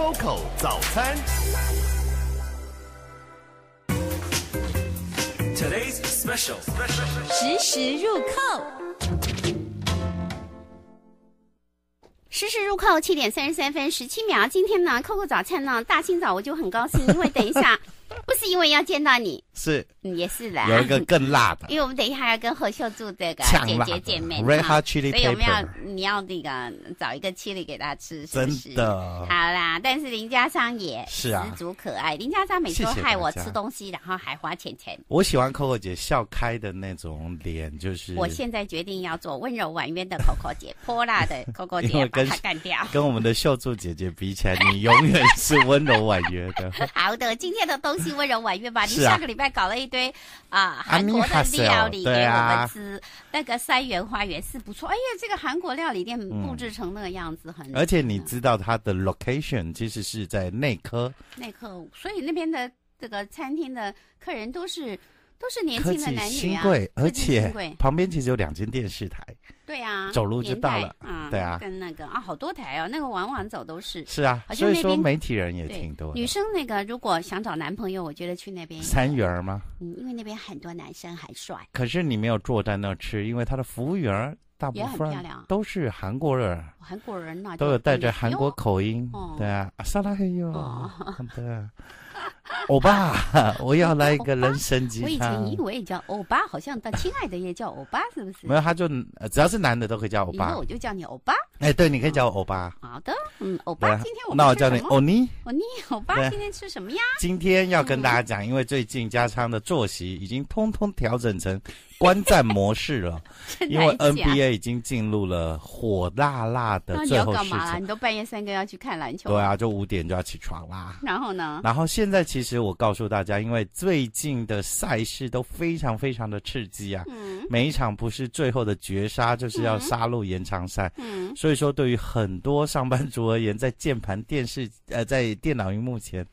Coco 早餐，Today's special，实时入扣，实时入扣，七点三十三分十七秒。今天呢，扣扣早餐呢，大清早我就很高兴，因为等一下 不是因为要见到你。是，也是的，有一个更辣的，因为我们等一下要跟何秀柱这个姐姐姐妹，所以我们要你要那个找一个青里给她吃，真的好啦。但是林家商也是啊，十足可爱。林家商每次害我吃东西，然后还花钱钱。我喜欢 Coco 姐笑开的那种脸，就是我现在决定要做温柔婉约的 Coco 姐，泼辣的 Coco 姐把她干掉。跟我们的秀柱姐姐比起来，你永远是温柔婉约的。好的，今天的东西温柔婉约吧。你下礼拜。在搞了一堆啊韩国的料理给我们吃，那个三元花园是不错。哎呀，这个韩国料理店布置成那个样子，很而且你知道它的 location 其实是在内科，内科，所以那边的这个餐厅的客人都是。都是年轻的男女啊，新贵，而且旁边其实有两间电视台，对啊，走路就到了，对啊，跟那个啊好多台哦，那个往往走都是是啊，所以说媒体人也挺多。女生那个如果想找男朋友，我觉得去那边三元吗？嗯，因为那边很多男生还帅。可是你没有坐在那吃，因为他的服务员大部分都是韩国人，韩国人呢都有带着韩国口音，对啊，撒拉嘿哟，对。欧巴，我要来一个人生级。我以前以为叫欧巴，好像他亲爱的也叫欧巴，是不是？没有，他就只要是男的都可以叫欧巴。那我就叫你欧巴。哎，对，你可以叫我欧巴。好的，嗯，欧巴，今天我那我叫你欧尼。欧尼，欧巴，今天吃什么呀？今天要跟大家讲，因为最近家昌的作息已经通通调整成观战模式了，因为 NBA 已经进入了火辣辣的最后。那你要干嘛你都半夜三更要去看篮球？对啊，就五点就要起床啦。然后呢？然后现在起。其实我告诉大家，因为最近的赛事都非常非常的刺激啊，每一场不是最后的绝杀，就是要杀入延长赛。嗯，所以说对于很多上班族而言，在键盘电视呃，在电脑荧幕前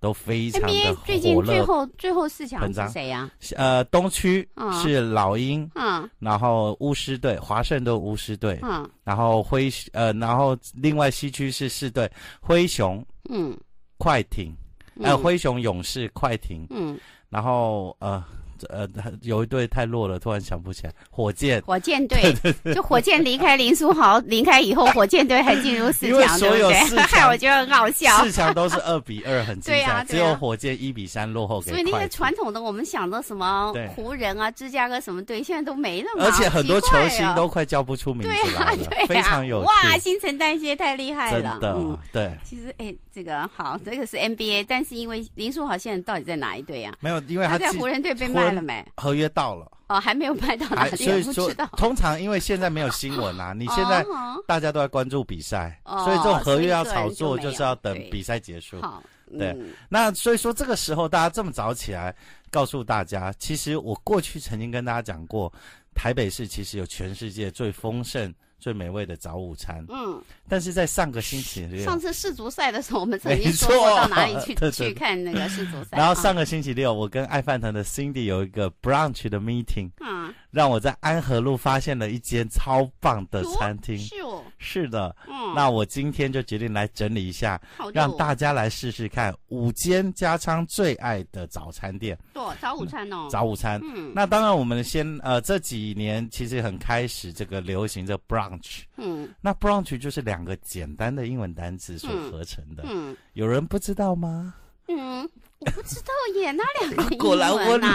都非常的火最近最后最后四强是谁呀？呃，东区是老鹰，嗯，然后巫师队，华盛顿巫师队，然后灰呃，然后另外西区是四队，灰熊，嗯，快艇。还有灰熊勇士快艇，嗯，然后呃。呃，有一队太弱了，突然想不起来。火箭，火箭队，就火箭离开林书豪离开以后，火箭队还进入四强，对害 我觉得很好笑。四强都是二比二，很精彩，只有火箭一比三落后，所以那个传统的我们想的什么湖人啊、芝加哥什么队，现在都没那么，而且很多球星都快叫不出名字来了，非常有哇，新陈代谢太厉害了，真的对。其实哎，这个好，这个是 NBA，但是因为林书豪现在到底在哪一队啊？没有，因为他在湖人队被卖。合约到了哦，还没有拍到，所以说通常因为现在没有新闻啊，你现在大家都在关注比赛，所以这种合约要炒作，就是要等比赛结束。好，对，那所以说这个时候大家这么早起来，告诉大家，其实我过去曾经跟大家讲过，台北市其实有全世界最丰盛。最美味的早午餐。嗯，但是在上个星期，六，上次世足赛的时候，我们曾经说过到哪里去去看那个世足赛。然后上个星期六，我跟爱饭堂的 Cindy 有一个 brunch 的 meeting。嗯。让我在安和路发现了一间超棒的餐厅，是哦，是的，嗯，那我今天就决定来整理一下，让大家来试试看五间家昌最爱的早餐店，对，早午餐哦，早午餐，嗯，那当然我们先，呃，这几年其实很开始这个流行的 brunch，嗯，那 brunch 就是两个简单的英文单词所合成的，嗯，有人不知道吗？嗯。我不知道耶，那两个 果然英文啊，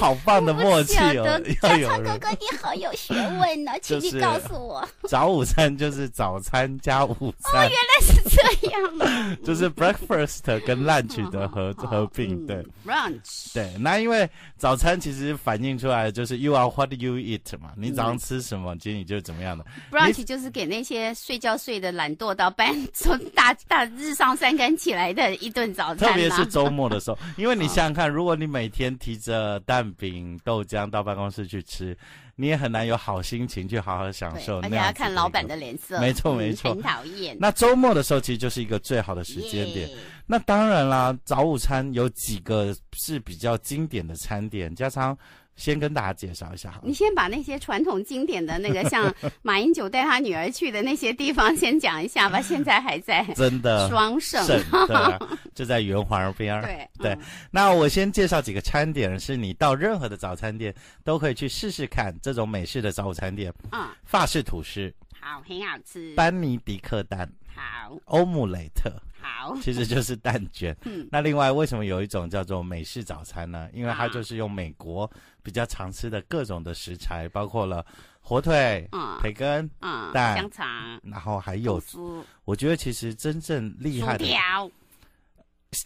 好棒的默契哦！嘉诚 哥哥，你好有学问呢，请你告诉我，早午餐就是早餐加午餐哦，原来是这样，就是 breakfast 跟 lunch 的合合并，对 brunch，对，那因为早餐其实反映出来就是 you are what you eat 嘛，你早上吃什么，其实你就怎么样的，brunch 就是给那些睡觉睡的懒惰到半从大大日上三更起来的一顿早餐。特别是周末的时候，因为你想想看，如果你每天提着蛋饼、豆浆到办公室去吃，你也很难有好心情去好好享受。对，还要看老板的脸色。没错，没错，很讨厌。那周末的时候，其实就是一个最好的时间点。那当然啦，早午餐有几个是比较经典的餐点，加上。先跟大家介绍一下哈，你先把那些传统经典的那个，像 马英九带他女儿去的那些地方，先讲一下吧。现在还在 真的双省，对，就在圆环边儿。对对，那我先介绍几个餐点，是你到任何的早餐店都可以去试试看，这种美式的早午餐店。嗯，法式吐司。好，很好吃。班尼迪克蛋，好。欧姆雷特，好。其实就是蛋卷。嗯，那另外为什么有一种叫做美式早餐呢？因为它就是用美国比较常吃的各种的食材，包括了火腿、培根、蛋、香肠，然后还有，我觉得其实真正厉害的。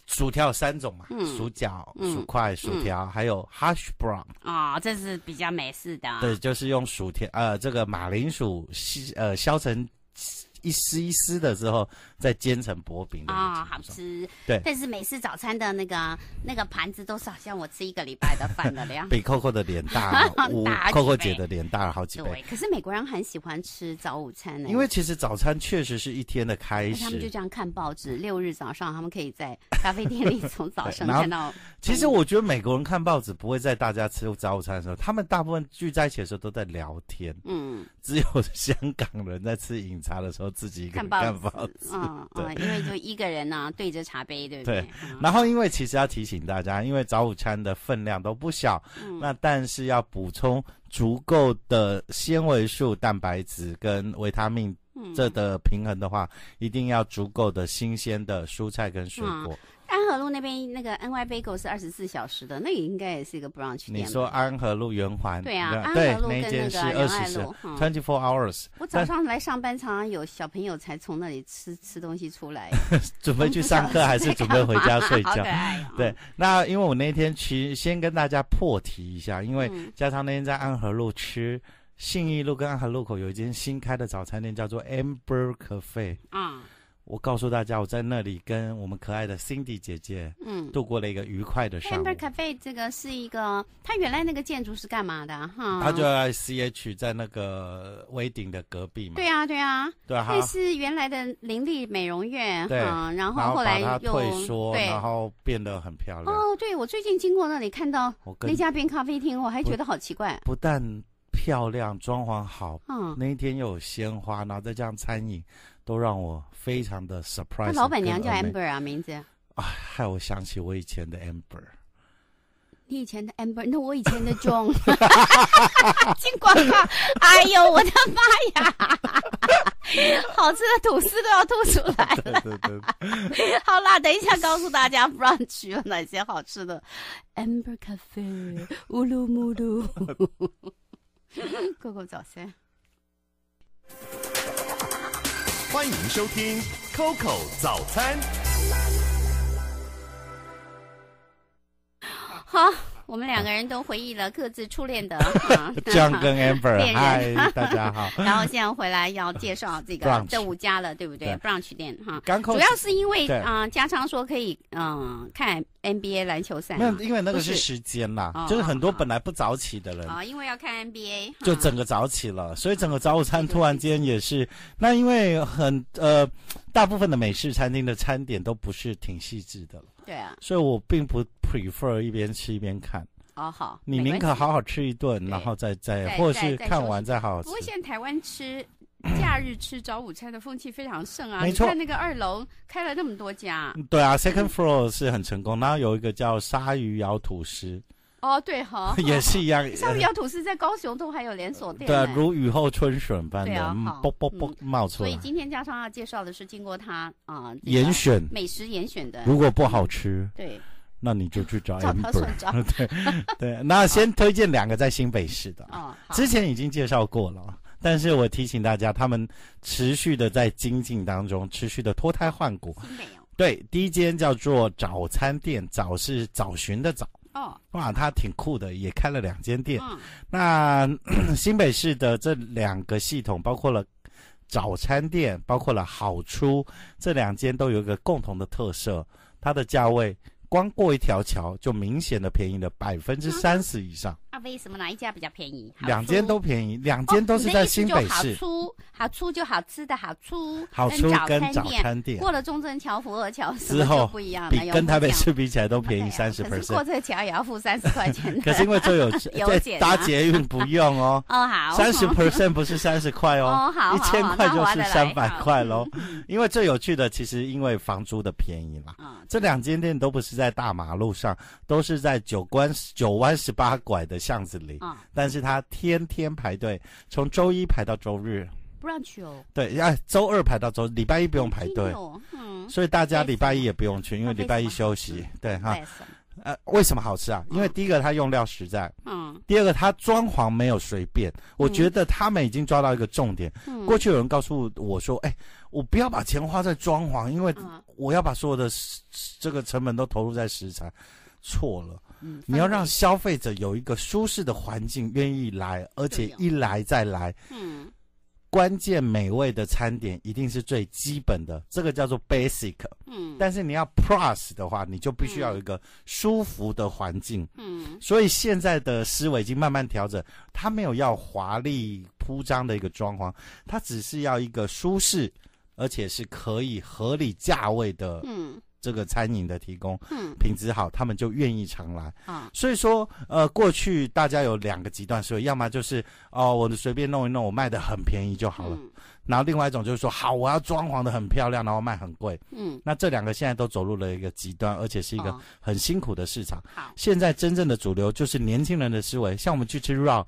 薯条有三种嘛，薯角、薯块、薯条，还有 hash brown。啊，这是比较美式的。对，就是用薯条，呃，这个马铃薯，呃，削成。一丝一丝的时候，再煎成薄饼。啊，好吃。对。但是每次早餐的那个那个盘子都是好像我吃一个礼拜的饭的量。比 Coco 的脸大了，c o 姐的脸大了好几倍。对。可是美国人很喜欢吃早午餐呢。因为其实早餐确实是一天的开始。他们就这样看报纸。六日早上，他们可以在咖啡店里从早 上看到。其实我觉得美国人看报纸不会在大家吃早餐的时候，他们大部分聚在一起的时候都在聊天。嗯。只有香港人在吃饮茶的时候。自己看报纸，嗯，对，因为就一个人呢，对着茶杯，对不对？对。然后，因为其实要提醒大家，因为早午餐的分量都不小，那但是要补充足够的纤维素、蛋白质跟维他命这的平衡的话，一定要足够的新鲜的蔬菜跟水果。安河路那边那个 NY Bagel 是二十四小时的，那也应该也是一个不让去店你说安河路圆环对啊，安河路跟那个杨爱路 Twenty Four Hours。我早上来上班，常常有小朋友才从那里吃吃东西出来，准备去上课还是准备回家睡觉？对，那因为我那天去，先跟大家破题一下，因为加上那天在安河路吃，信义路跟安河路口有一间新开的早餐店，叫做 Amber Cafe。啊。我告诉大家，我在那里跟我们可爱的 Cindy 姐姐，嗯，度过了一个愉快的下午。Amber Cafe 这个是一个，它原来那个建筑是干嘛的哈？它就在 CH 在那个威顶的隔壁嘛。对啊，对啊。对啊。那是原来的林立美容院哈，然后后来又说，然后变得很漂亮。哦，对我最近经过那里看到那家冰咖啡厅，我还觉得好奇怪。不但漂亮，装潢好，嗯，那一天又有鲜花，然后再加上餐饮。都让我非常的 surprise。那老板娘叫 amber 啊，名字啊，害我想起我以前的 amber。你以前的 amber，那我以前的 john。进广告，哎呦，我的妈呀！好吃的吐司都要吐出来了。好啦，等一下告诉大家，不让去哪些好吃的。amber cafe，乌鲁木噜。狗 狗早餐。欢迎收听 Coco 早餐。好。我们两个人都回忆了各自初恋的，John 跟 Amber，嗨，大家好。然后现在回来要介绍这个这五家了，对不对？Brunch 店哈，主要是因为啊，家昌说可以嗯看 NBA 篮球赛，没有，因为那个是时间啦，就是很多本来不早起的人啊，因为要看 NBA，就整个早起了，所以整个早午餐突然间也是那因为很呃，大部分的美式餐厅的餐点都不是挺细致的了。对啊，所以我并不 prefer 一边吃一边看。好好，你宁可好好吃一顿，然后再再，或是看完再好好吃。不过现在台湾吃，假日吃早午餐的风气非常盛啊。没错，那个二楼开了那么多家。对啊，second floor 是很成功。然后有一个叫鲨鱼咬吐司。哦，对哈，也是一样。像比较土司在高雄都还有连锁店，对，如雨后春笋般的，啵啵啵冒出。所以今天加上要介绍的是经过他啊严选美食严选的，如果不好吃，对，那你就去找。m 他 对对。那先推荐两个在新北市的，啊，之前已经介绍过了，但是我提醒大家，他们持续的在精进当中，持续的脱胎换骨。对，第一间叫做早餐店，早是早寻的早。哇，他挺酷的，也开了两间店。那新北市的这两个系统，包括了早餐店，包括了好出这两间都有一个共同的特色，它的价位光过一条桥就明显的便宜了百分之三十以上。阿为什么哪一家比较便宜？两间都便宜，两间都是在新北市。好粗，好就好吃的好粗。早餐店过了中正桥、福尔桥之后，不一样比跟台北市比起来都便宜 三十 percent。过这桥也要付三十块钱 可是因为最有趣，在搭捷运不用哦。哦好。三十 percent 不是三十块哦。哦好。一千块就是三百块喽。因为最有趣的，其实因为房租的便宜啦。这两间店都不是在大马路上，都是在九关九弯十八拐的。巷子里，嗯，但是他天天排队，从周一排到周日，不让去哦。对，要周二排到周，礼拜一不用排队。嗯，所以大家礼拜一也不用去，因为礼拜一休息。对哈，呃，为什么好吃啊？因为第一个它用料实在，嗯，第二个它装潢没有随便。我觉得他们已经抓到一个重点。嗯。过去有人告诉我说：“哎，我不要把钱花在装潢，因为我要把所有的这个成本都投入在食材。”错了。你要让消费者有一个舒适的环境，愿意来，而且一来再来。嗯，关键美味的餐点一定是最基本的，这个叫做 basic。嗯，但是你要 plus 的话，你就必须要有一个舒服的环境。嗯，所以现在的思维已经慢慢调整，它没有要华丽铺张的一个装潢，它只是要一个舒适，而且是可以合理价位的。嗯。这个餐饮的提供，嗯，品质好，他们就愿意常来。啊，所以说，呃，过去大家有两个极端，所以要么就是，哦，我随便弄一弄，我卖的很便宜就好了。然后另外一种就是说，好，我要装潢的很漂亮，然后卖很贵。嗯，那这两个现在都走入了一个极端，而且是一个很辛苦的市场。好，现在真正的主流就是年轻人的思维，像我们去吃肉，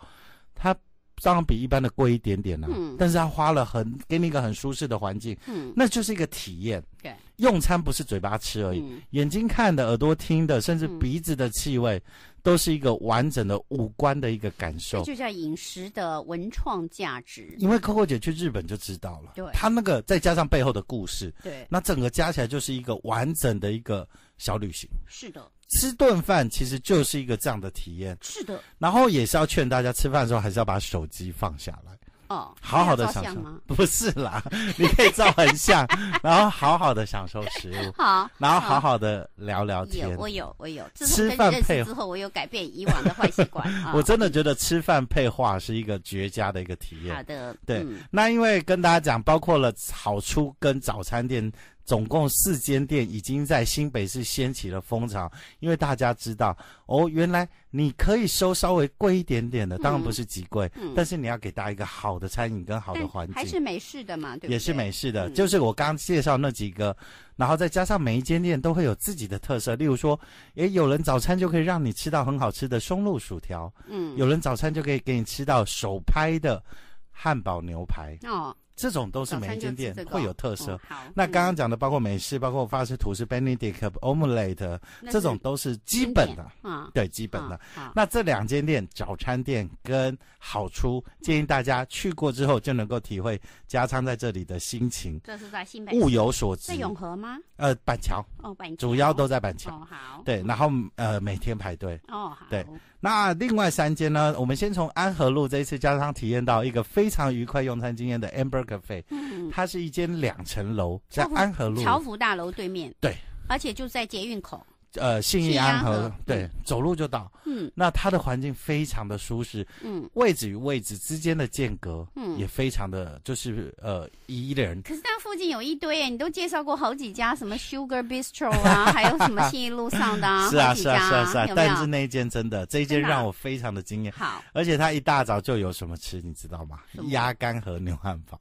他。当然比一般的贵一点点啦，但是他花了很给你一个很舒适的环境，嗯，那就是一个体验。对，用餐不是嘴巴吃而已，眼睛看的、耳朵听的，甚至鼻子的气味，都是一个完整的五官的一个感受。就叫饮食的文创价值。因为 Coco 姐去日本就知道了，对，她那个再加上背后的故事，对，那整个加起来就是一个完整的、一个。小旅行是的，吃顿饭其实就是一个这样的体验，是的。然后也是要劝大家，吃饭的时候还是要把手机放下来，哦，好好的享受。不是啦，你可以照很像，然后好好的享受食物，好，然后好好的聊聊天。我有，我有。吃饭配之后，我有改变以往的坏习惯。我真的觉得吃饭配话是一个绝佳的一个体验。好的，对。那因为跟大家讲，包括了好处跟早餐店。总共四间店已经在新北市掀起了风潮，因为大家知道哦，原来你可以收稍微贵一点点的，当然不是极贵，但是你要给大家一个好的餐饮跟好的环境，还是美式的嘛，对不对？也是美式的，就是我刚刚介绍那几个，然后再加上每一间店都会有自己的特色，例如说，诶，有人早餐就可以让你吃到很好吃的松露薯条，嗯，有人早餐就可以给你吃到手拍的汉堡牛排哦。这种都是每一间店会有特色。好，那刚刚讲的包括美式，包括法发吐司、Benedict、omelette，这种都是基本的，对，基本的。好，那这两间店早餐店跟好出，建议大家去过之后就能够体会加餐在这里的心情。这是在新北，物有所值。在永和吗？呃，板桥。哦，板桥。主要都在板桥。哦，好。对，然后呃，每天排队。哦，好。对。那另外三间呢？我们先从安和路这一次加上体验到一个非常愉快用餐经验的 Amber Cafe，它是一间两层楼，在安和路侨福大楼对面，对，而且就在捷运口。呃，信义安和对，走路就到。嗯，那它的环境非常的舒适。嗯，位置与位置之间的间隔，嗯，也非常的，就是呃，宜人。可是那附近有一堆，你都介绍过好几家，什么 Sugar Bistro 啊，还有什么信义路上的啊，是啊是啊是啊是啊。但是那间真的，这一间让我非常的惊艳。好。而且它一大早就有什么吃，你知道吗？鸭肝和牛汉堡。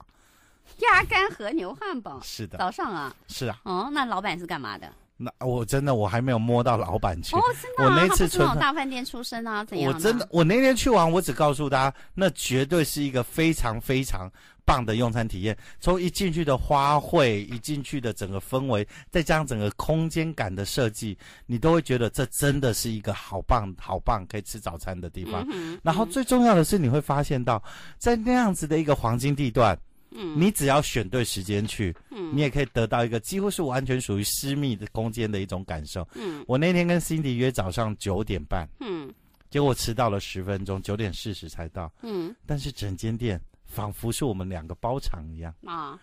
鸭肝和牛汉堡。是的。早上啊。是啊。哦，那老板是干嘛的？那我真的我还没有摸到老板球哦，真的，我那次从大饭店出身啊，怎样我真的，我那天去玩，我只告诉大家，那绝对是一个非常非常棒的用餐体验。从一进去的花卉，一进去的整个氛围，再加上整个空间感的设计，你都会觉得这真的是一个好棒 好棒可以吃早餐的地方。然后最重要的是，你会发现到在那样子的一个黄金地段。你只要选对时间去，嗯，你也可以得到一个几乎是完全属于私密的空间的一种感受。嗯，我那天跟辛迪约早上九点半，嗯，结果迟到了十分钟，九点四十才到。嗯，但是整间店仿佛是我们两个包场一样，啊，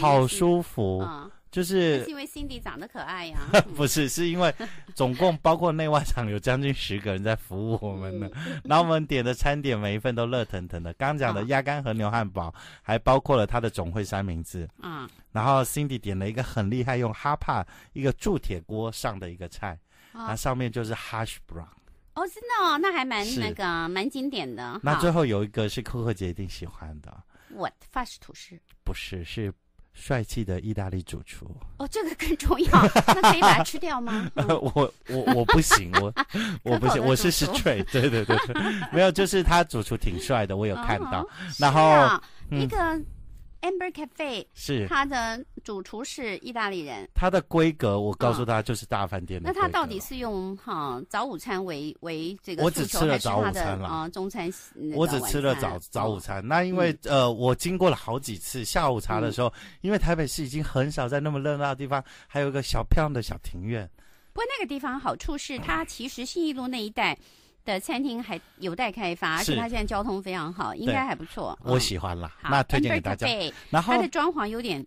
好舒服。就是因为 Cindy 长得可爱呀。不是，是因为总共包括内外场有将近十个人在服务我们呢。然后我们点的餐点每一份都热腾腾的。刚讲的鸭肝和牛汉堡，还包括了他的总会三明治。嗯，然后 Cindy 点了一个很厉害，用哈帕一个铸铁锅上的一个菜，它上面就是 hash brown。哦，真的哦，那还蛮那个，蛮经典的。那最后有一个是 Coco 姐一定喜欢的。我的法式吐司。不是，是。帅气的意大利主厨哦，这个更重要，那可以把它吃掉吗？我我我不行，我 我不行，我是吃菜，对对对，没有，就是他主厨挺帅的，我有看到，然后那个。Amber Cafe 是它的主厨是意大利人，它的规格我告诉他就是大饭店的。那他到底是用哈早午餐为为这个？我只吃了早午餐了啊，中餐我只吃了早早午餐。那因为呃，我经过了好几次下午茶的时候，因为台北市已经很少在那么热闹的地方，还有一个小漂亮的小庭院。不过那个地方好处是，它其实信义路那一带。的餐厅还有待开发，而且它现在交通非常好，应该还不错。我喜欢了，那推荐给大家。然后它的装潢有点。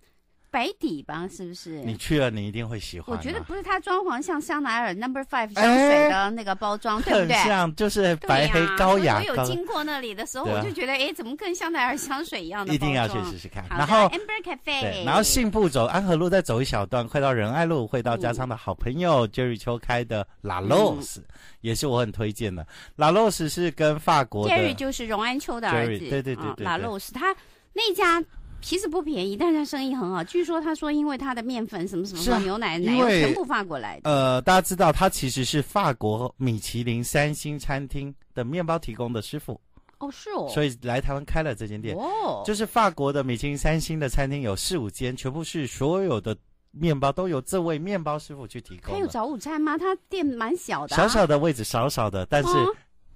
白底吧，是不是？你去了，你一定会喜欢。我觉得不是它装潢像香奈儿 Number Five 香水的那个包装，对不对？很像，就是白黑高雅。我有经过那里的时候，我就觉得，哎，怎么更香奈儿香水一样的一定要去试试看。然后 Amber Cafe，然后信步走安和路，再走一小段，快到仁爱路，会到家昌的好朋友 Jerry 秋开的 La Rose，也是我很推荐的。La Rose 是跟法国 Jerry 就是荣安秋的儿子，对对对对。La Rose 他那家。其实不便宜，但是他生意很好。据说他说，因为他的面粉什么什么牛奶奶油全部发过来。呃，大家知道他其实是法国米其林三星餐厅的面包提供的师傅。哦，是哦。所以来台湾开了这间店。哦。就是法国的米其林三星的餐厅有四五间，全部是所有的面包都由这位面包师傅去提供。他有早午餐吗？他店蛮小的。小小的位置，小小的，但是。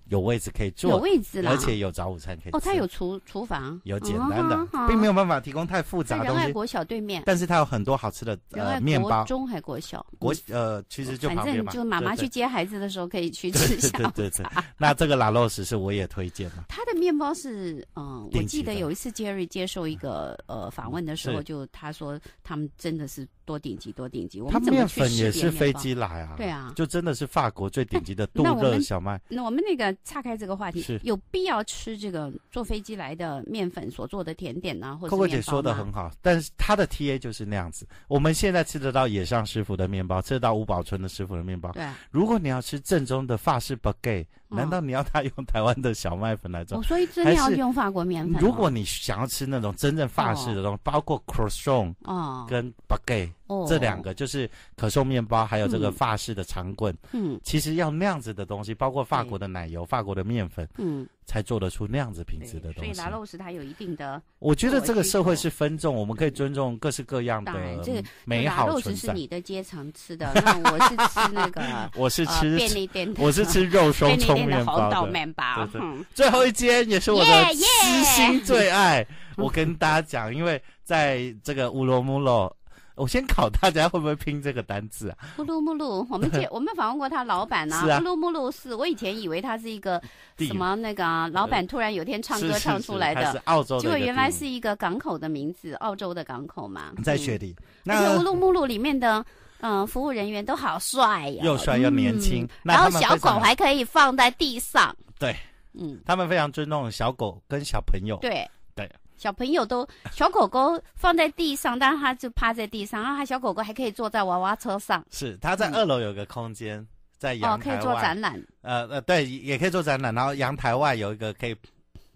有位置可以坐，有位置了，而且有早午餐可以吃。哦，它有厨厨房，有简单的，并没有办法提供太复杂。在人爱国小对面。但是它有很多好吃的呃面包。中还国小国呃，其实就反正就妈妈去接孩子的时候可以去吃一下。对对对，那这个拉洛斯是我也推荐嘛。他的面包是嗯，我记得有一次 Jerry 接受一个呃访问的时候，就他说他们真的是。多顶级，多顶级！它面粉也是飞机来啊，对啊，就真的是法国最顶级的杜 勒小麦。那我们那个岔开这个话题，有必要吃这个坐飞机来的面粉所做的甜点呢？或者？可可姐说的很好，但是他的 T A 就是那样子。我们现在吃得到野上师傅的面包，吃得到五宝村的师傅的面包。对，如果你要吃正宗的法式 Baguette，难道你要他用台湾的小麦粉来做？所以真的要用法国面粉。如果你想要吃那种真正法式的东西，包括 Croissant 跟 Baguette。这两个就是可颂面包，还有这个法式的长棍。嗯，其实要那样子的东西，包括法国的奶油、法国的面粉，嗯，才做得出那样子品质的东西。所以，拿肉食它有一定的。我觉得这个社会是分众，我们可以尊重各式各样的美好存在。肉食是你的阶层吃的，那我是吃那个，我是吃便利店，我是吃肉松 葱面包。最后一间也是我的私心 最爱。我跟大家讲，因为在这个乌罗马。我先考大家会不会拼这个单字啊？乌鲁木噜，我们去，我们访问过他老板呢。乌鲁木噜是我以前以为他是一个什么那个老板，突然有天唱歌唱出来的。是是，是，是澳洲的。结果原来是一个港口的名字，澳洲的港口嘛。在雪地。而且乌鲁木噜里面的嗯服务人员都好帅呀。又帅又年轻。然后小狗还可以放在地上。对，嗯，他们非常尊重小狗跟小朋友。对，对。小朋友都小狗狗放在地上，但是它就趴在地上。然后它小狗狗还可以坐在娃娃车上。是，它在二楼有个空间，在阳台哦，可以做展览。呃呃，对，也可以做展览。然后阳台外有一个可以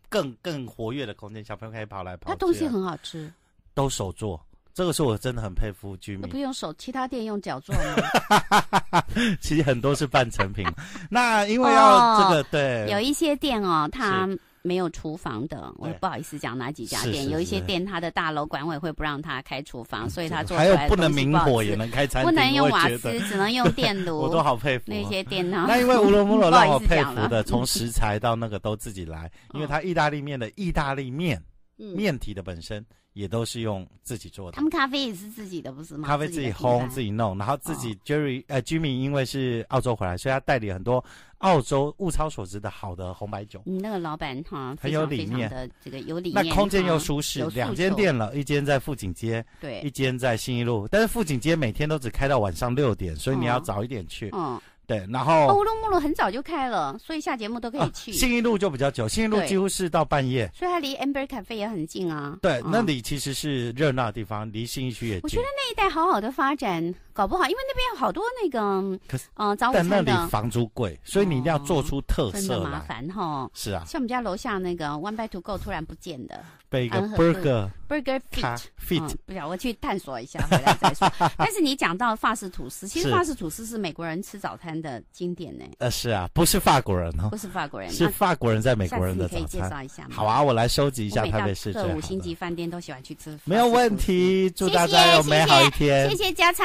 更更活跃的空间，小朋友可以跑来跑去。它东西很好吃，都手做，这个是我真的很佩服居民。不用手，其他店用脚做吗？其实很多是半成品。那因为要这个，对，有一些店哦，它。没有厨房的，我不好意思讲哪几家店。有一些店，他的大楼管委会不让他开厨房，所以他做出来的还有不餐厅，不能用瓦斯，只能用电炉。我都好佩服那些店呢。那因为乌龙面，让我佩服的，从食材到那个都自己来，因为他意大利面的意大利面。面体的本身也都是用自己做的，他们咖啡也是自己的，不是吗？咖啡自己烘自己弄，然后自己 Jerry 呃居民因为是澳洲回来，所以他代理很多澳洲物超所值的好的红白酒。你那个老板哈很有理念的这个有理念，那空间又舒适，两间店了一间在富锦街，对，一间在新一路，但是富锦街每天都只开到晚上六点，所以你要早一点去。嗯。对，然后乌鲁木齐路很早就开了，所以下节目都可以去。信义路就比较久，信义路几乎是到半夜，所以它离 Amber Cafe 也很近啊。对，那里其实是热闹的地方，离信义区也。我觉得那一带好好的发展，搞不好，因为那边有好多那个，嗯，早午餐里房租贵，所以你一定要做出特色的麻烦哈，是啊，像我们家楼下那个 One by Two Go 突然不见的，一个 burger，burger fit fit，不了，我去探索一下，回来再说。但是你讲到法式吐司，其实法式吐司是美国人吃早餐的经典呢。呃，是啊，不是法国人哦，不是法国人，是法国人在美国人的早餐。可以介绍一下吗？好啊，我来收集一下台北市这五星级饭店都喜欢去吃。没有问题，祝大家有美好一天。谢谢加餐。